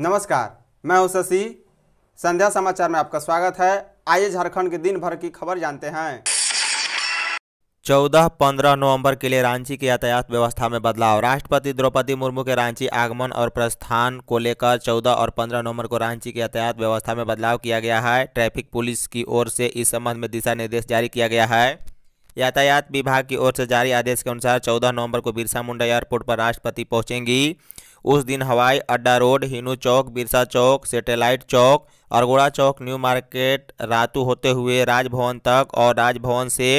नमस्कार मैं हूं शशि संध्या समाचार में आपका स्वागत है आइए झारखंड के दिन भर की खबर जानते हैं चौदह पंद्रह नवंबर के लिए रांची की यातायात व्यवस्था में बदलाव राष्ट्रपति द्रौपदी मुर्मू के रांची आगमन और प्रस्थान को लेकर 14 और 15 नवंबर को रांची की यातायात व्यवस्था में बदलाव किया गया है ट्रैफिक पुलिस की ओर से इस संबंध में दिशा निर्देश जारी किया गया है यातायात विभाग की ओर से जारी आदेश के अनुसार 14 नवंबर को बिरसा मुंडा एयरपोर्ट पर राष्ट्रपति पहुंचेंगी उस दिन हवाई अड्डा रोड हिनू चौक बिरसा चौक सेटेलाइट चौक अरगोड़ा चौक न्यू मार्केट रातू होते हुए राजभवन तक और राजभवन से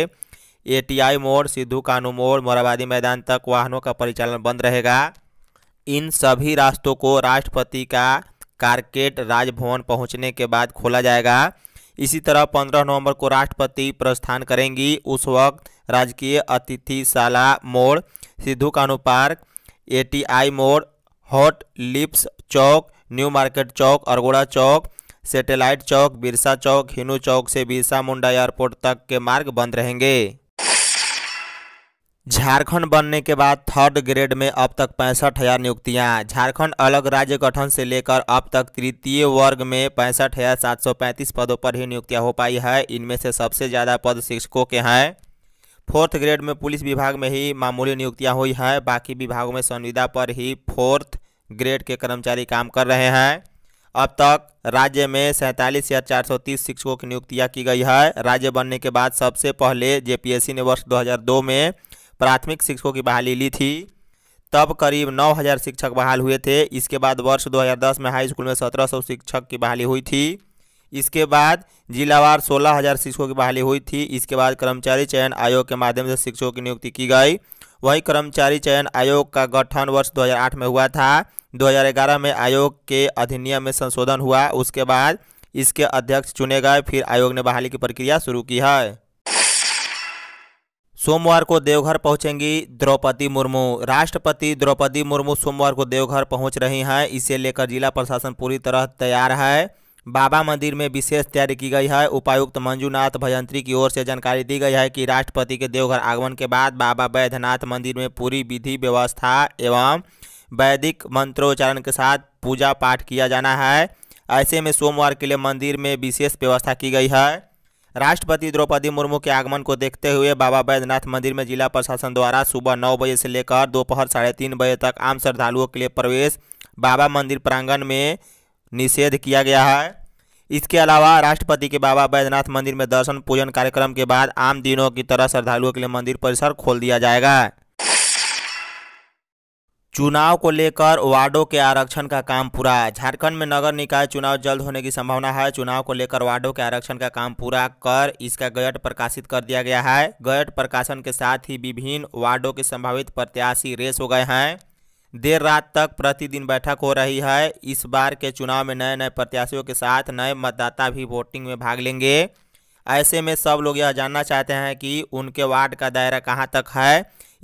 एटीआई मोड़ सिद्धू कानू मोड़ मोराबादी मैदान तक वाहनों का परिचालन बंद रहेगा इन सभी रास्तों को राष्ट्रपति का कारकेट राजभवन पहुंचने के बाद खोला जाएगा इसी तरह 15 नवंबर को राष्ट्रपति प्रस्थान करेंगी उस वक्त राजकीय अतिथिशाला मोड़ सिद्धू कानू पार्क ए मोड़ हॉट लिप्स चौक न्यू मार्केट चौक अरगोड़ा चौक सेटेलाइट चौक बिरसा चौक हिनू चौक से बिरसा मुंडा एयरपोर्ट तक के मार्ग बंद रहेंगे झारखंड बनने के बाद थर्ड ग्रेड में अब तक पैंसठ हज़ार नियुक्तियाँ झारखंड अलग राज्य गठन से लेकर अब तक तृतीय वर्ग में पैंसठ हज़ार सात सौ पैंतीस पदों पर ही नियुक्तियाँ हो पाई है इनमें से सबसे ज़्यादा पद शिक्षकों के हैं फोर्थ ग्रेड में पुलिस विभाग में ही मामूली नियुक्तियाँ हुई हैं बाकी विभागों में संविदा पर ही फोर्थ ग्रेड के कर्मचारी काम कर रहे हैं अब तक राज्य में सैंतालीस हज़ार चार सौ तीस शिक्षकों की नियुक्तियाँ की गई है राज्य बनने के बाद सबसे पहले जेपीएससी ने वर्ष 2002 में प्राथमिक शिक्षकों की बहाली ली थी तब करीब 9000 शिक्षक बहाल हुए थे इसके बाद वर्ष 2010 में हाई स्कूल में 1700 शिक्षक की बहाली हुई थी इसके बाद जिलावार 16000 शिक्षकों की बहाली हुई थी इसके बाद कर्मचारी चयन आयोग के माध्यम से शिक्षकों की नियुक्ति की गई वही कर्मचारी चयन आयोग का गठन वर्ष 2008 में हुआ था 2011 में आयोग के अधिनियम में संशोधन हुआ उसके बाद इसके अध्यक्ष चुने गए फिर आयोग ने बहाली की प्रक्रिया शुरू की है सोमवार को देवघर पहुंचेंगी द्रौपदी मुर्मू राष्ट्रपति द्रौपदी मुर्मू सोमवार को देवघर पहुंच रही हैं इसे लेकर जिला प्रशासन पूरी तरह तैयार है बाबा मंदिर में विशेष तैयारी की गई है उपायुक्त मंजूनाथ भजंत्री की ओर से जानकारी दी गई है कि राष्ट्रपति के देवघर आगमन के बाद बाबा वैद्यनाथ मंदिर में पूरी विधि व्यवस्था एवं वैदिक मंत्रोच्चारण के साथ पूजा पाठ किया जाना है ऐसे में सोमवार के लिए मंदिर में विशेष व्यवस्था की गई है राष्ट्रपति द्रौपदी मुर्मू के आगमन को देखते हुए बाबा बैद्यनाथ मंदिर में जिला प्रशासन द्वारा सुबह नौ बजे से लेकर दोपहर साढ़े तीन बजे तक आम श्रद्धालुओं के लिए प्रवेश बाबा मंदिर प्रांगण में निषेध किया गया है इसके अलावा राष्ट्रपति के बाबा बैद्यनाथ मंदिर में दर्शन पूजन कार्यक्रम के बाद आम दिनों की तरह श्रद्धालुओं के लिए मंदिर परिसर खोल दिया जाएगा चुनाव को लेकर वार्डों के आरक्षण का काम पूरा है झारखंड में नगर निकाय चुनाव जल्द होने की संभावना है चुनाव को लेकर वार्डों के आरक्षण का काम पूरा कर इसका गयट प्रकाशित कर दिया गया है गयट प्रकाशन के साथ ही विभिन्न वार्डों के संभावित प्रत्याशी रेस हो गए हैं देर रात तक प्रतिदिन बैठक हो रही है इस बार के चुनाव में नए नए प्रत्याशियों के साथ नए मतदाता भी वोटिंग में भाग लेंगे ऐसे में सब लोग यह जानना चाहते हैं कि उनके वार्ड का दायरा कहाँ तक है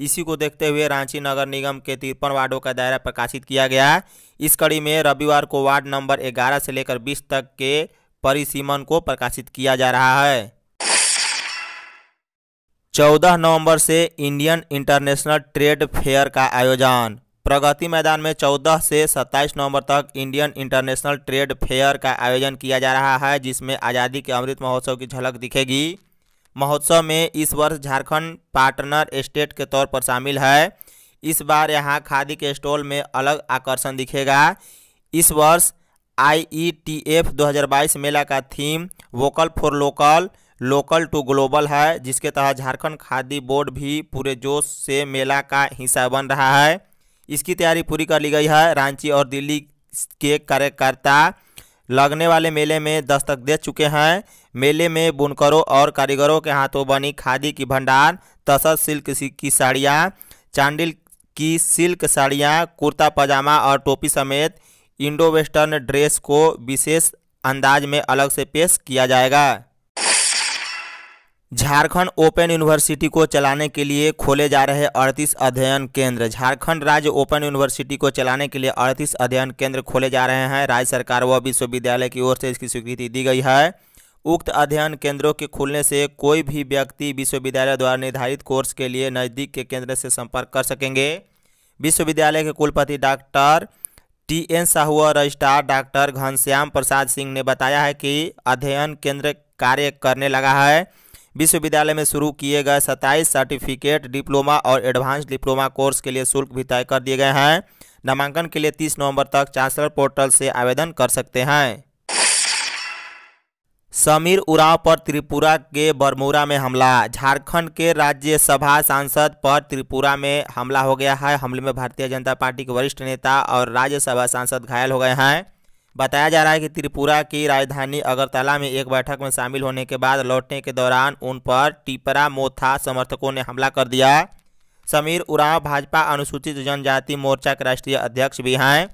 इसी को देखते हुए रांची नगर निगम के तिरपन वार्डो का दायरा प्रकाशित किया गया इस कड़ी में रविवार को वार्ड नंबर 11 से लेकर 20 तक के परिसीमन को प्रकाशित किया जा रहा है 14 नवंबर से इंडियन इंटरनेशनल ट्रेड फेयर का आयोजन प्रगति मैदान में 14 से 27 नवंबर तक इंडियन इंटरनेशनल ट्रेड फेयर का आयोजन किया जा रहा है जिसमें आज़ादी के अमृत महोत्सव की झलक दिखेगी महोत्सव में इस वर्ष झारखंड पार्टनर स्टेट के तौर पर शामिल है इस बार यहाँ खादी के स्टॉल में अलग आकर्षण दिखेगा इस वर्ष आई ई टी एफ दो मेला का theme vocal for local local to global है जिसके तहत झारखंड खादी बोर्ड भी पूरे जोश से मेला का हिस्सा बन रहा है इसकी तैयारी पूरी कर ली गई है रांची और दिल्ली के कार्यकर्ता लगने वाले मेले में दस्तक दे चुके हैं मेले में बुनकरों और कारीगरों के हाथों बनी खादी की भंडार तसर सिल्क की साड़ियाँ चांडिल की सिल्क साड़ियाँ कुर्ता पजामा और टोपी समेत इंडो वेस्टर्न ड्रेस को विशेष अंदाज में अलग से पेश किया जाएगा झारखंड ओपन यूनिवर्सिटी को चलाने के लिए खोले जा रहे अड़तीस अध्ययन केंद्र झारखंड राज्य ओपन यूनिवर्सिटी को चलाने के लिए अड़तीस अध्ययन केंद्र खोले जा रहे हैं राज्य सरकार व विश्वविद्यालय की ओर से इसकी स्वीकृति दी गई है उक्त अध्ययन केंद्रों के खुलने से कोई भी व्यक्ति विश्वविद्यालय द्वारा निर्धारित कोर्स के लिए नज़दीक के केंद्र से संपर्क कर सकेंगे विश्वविद्यालय के कुलपति डॉक्टर टी एन साहू और रजिस्ट्रार डॉक्टर घनश्याम प्रसाद सिंह ने बताया है कि अध्ययन केंद्र कार्य करने लगा है विश्वविद्यालय में शुरू किए गए सत्ताईस सर्टिफिकेट डिप्लोमा और एडवांस डिप्लोमा कोर्स के लिए शुल्क भी तय कर दिए गए हैं नामांकन के लिए 30 नवंबर तक चांसलर पोर्टल से आवेदन कर सकते हैं समीर उराव पर त्रिपुरा के बरमूरा में हमला झारखंड के राज्यसभा सांसद पर त्रिपुरा में हमला हो गया है हमले में भारतीय जनता पार्टी के वरिष्ठ नेता और राज्यसभा सांसद घायल हो गए हैं बताया जा रहा है कि त्रिपुरा की राजधानी अगरतला में एक बैठक में शामिल होने के बाद लौटने के दौरान उन पर टिपरा मोथा समर्थकों ने हमला कर दिया समीर उराव भाजपा अनुसूचित जनजाति मोर्चा के राष्ट्रीय अध्यक्ष भी हैं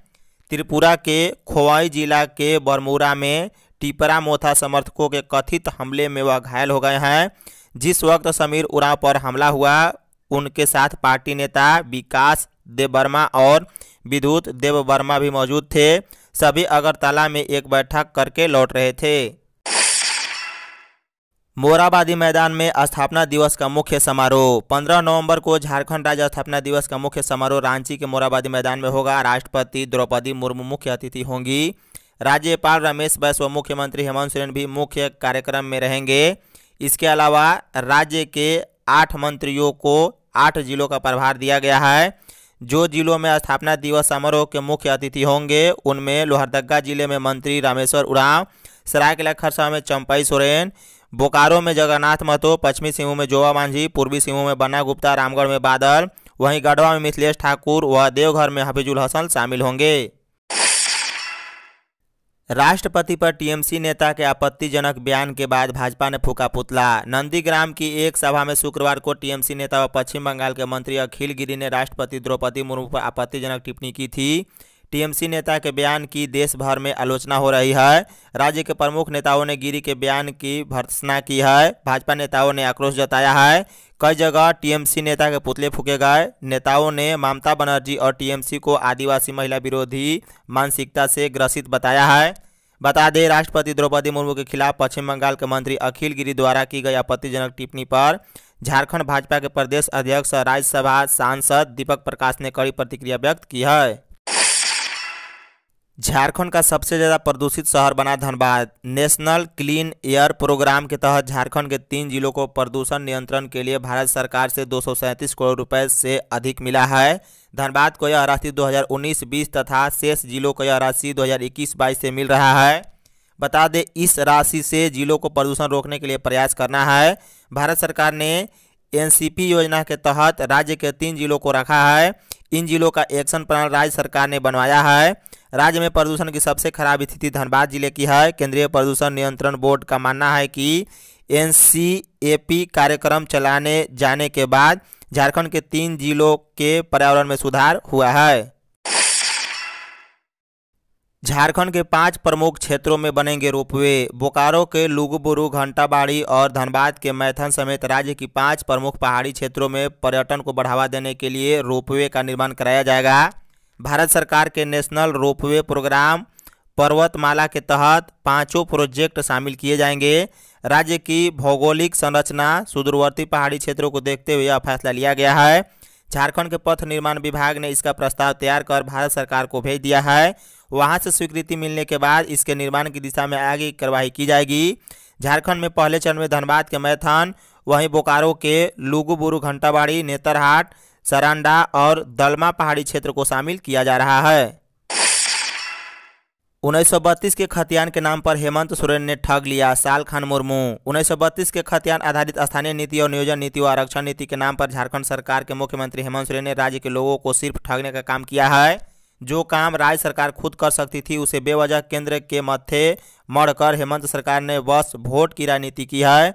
त्रिपुरा के खोवाई जिला के बरमूरा में टिपरा मोथा समर्थकों के कथित हमले में वह घायल हो गए हैं जिस वक्त समीर उराव पर हमला हुआ उनके साथ पार्टी नेता विकास देवर्मा और विद्युत देव वर्मा भी मौजूद थे सभी अगरतला में एक बैठक करके लौट रहे थे मोराबादी मैदान में स्थापना दिवस का मुख्य समारोह 15 नवंबर को झारखंड राज्य स्थापना दिवस का मुख्य समारोह रांची के मोराबादी मैदान में होगा राष्ट्रपति द्रौपदी मुर्मू मुख्य अतिथि होंगी राज्यपाल रमेश बैस व मुख्यमंत्री हेमंत सोरेन भी मुख्य कार्यक्रम में रहेंगे इसके अलावा राज्य के आठ मंत्रियों को आठ जिलों का प्रभार दिया गया है जो जिलों में स्थापना दिवस समारोह के मुख्य अतिथि होंगे उनमें लोहरदगा जिले में मंत्री रामेश्वर उराव सरायकला खरसा में चंपाई सोरेन बोकारो में जगन्नाथ महतो पश्चिमी सिंहभूम में जोवा मांझी पूर्वी सिंहभूम में बना गुप्ता रामगढ़ में बादल वहीं गढ़वा में मिथिलेश ठाकुर व देवघर में हफीजुल हसन शामिल होंगे राष्ट्रपति पर टीएमसी नेता के आपत्तिजनक बयान के बाद भाजपा ने फूका पुतला नंदीग्राम की एक सभा में शुक्रवार को टीएमसी नेता व पश्चिम बंगाल के मंत्री अखिल गिरी ने राष्ट्रपति द्रौपदी मुर्मू पर आपत्तिजनक टिप्पणी की थी टीएमसी नेता के बयान की देश भर में आलोचना हो रही है राज्य के प्रमुख नेताओं ने गिरी के बयान की भर्सना की है भाजपा नेताओं ने आक्रोश जताया है कई जगह टीएमसी नेता के पुतले फूके गए नेताओं ने ममता बनर्जी और टीएमसी को आदिवासी महिला विरोधी मानसिकता से ग्रसित बताया है बता दें राष्ट्रपति द्रौपदी मुर्मू के खिलाफ पश्चिम बंगाल के मंत्री अखिल गिरी द्वारा की गई आपत्तिजनक टिप्पणी पर झारखंड भाजपा के प्रदेश अध्यक्ष राज्यसभा सांसद दीपक प्रकाश ने कड़ी प्रतिक्रिया व्यक्त की है झारखंड का सबसे ज़्यादा प्रदूषित शहर बना Dhanbad national clean air programme के तहत झारखंड के तीन जिलों को प्रदूषण नियंत्रण के लिए भारत सरकार से दो करोड़ रुपए से अधिक मिला है धनबाद को यह राशि 2019-20 तथा शेष जिलों को यह राशि 2021-22 से मिल रहा है बता दें इस राशि से जिलों को प्रदूषण रोकने के लिए प्रयास करना है भारत सरकार ने एनसीपी योजना के तहत राज्य के तीन जिलों को रखा है इन जिलों का एक्शन प्लान राज्य सरकार ने बनवाया है राज्य में प्रदूषण की सबसे खराब स्थिति धनबाद जिले की है केंद्रीय प्रदूषण नियंत्रण बोर्ड का मानना है कि एन कार्यक्रम चलाने जाने के बाद झारखंड के तीन जिलों के पर्यावरण में सुधार हुआ है झारखंड के पांच प्रमुख क्षेत्रों में बनेंगे रोपवे बोकारो के लुगुबुरु घंटाबाड़ी और धनबाद के मैथन समेत राज्य की पांच प्रमुख पहाड़ी क्षेत्रों में पर्यटन को बढ़ावा देने के लिए रोपवे का निर्माण कराया जाएगा भारत सरकार के नेशनल रोपवे प्रोग्राम पर्वतमाला के तहत पांचों प्रोजेक्ट शामिल किए जाएंगे राज्य की भौगोलिक संरचना सुदूरवर्ती पहाड़ी क्षेत्रों को देखते हुए यह फैसला लिया गया है झारखंड के पथ निर्माण विभाग ने इसका प्रस्ताव तैयार कर भारत सरकार को भेज दिया है वहां से स्वीकृति मिलने के बाद इसके निर्माण की दिशा में आगे कार्रवाई की जाएगी झारखंड में पहले चरण में धनबाद के मैथन वहीं बोकारो के लुगुबुरु घंटाबाड़ी नेतरहाट सरांडा और दलमा पहाड़ी क्षेत्र को शामिल किया जा रहा है उन्नीस के खतियान के नाम पर हेमंत सोरेन ने ठग लिया साल खान मुर्मू उन्नीस के खतियान आधारित स्थानीय नीति और नियोजन नीति और आरक्षण नीति के नाम पर झारखंड सरकार के मुख्यमंत्री हेमंत सोरेन ने राज्य के लोगों को सिर्फ ठगने का काम किया है जो काम राज्य सरकार खुद कर सकती थी उसे बेवजह केंद्र के मथे मढ़कर हेमंत सरकार ने बस वोट की राजनीति की है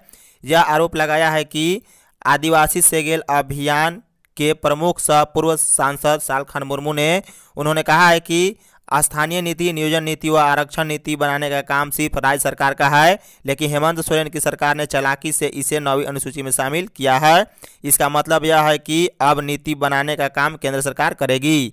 यह आरोप लगाया है कि आदिवासी सेगेल अभियान के प्रमुख सह पूर्व सांसद साल खान मुर्मू ने उन्होंने कहा है कि स्थानीय नीति नियोजन नीति व आरक्षण नीति बनाने का काम सिर्फ राज्य सरकार का है लेकिन हेमंत सोरेन की सरकार ने चलाकी से इसे नवी अनुसूची में शामिल किया है इसका मतलब यह है कि अब नीति बनाने का काम केंद्र सरकार करेगी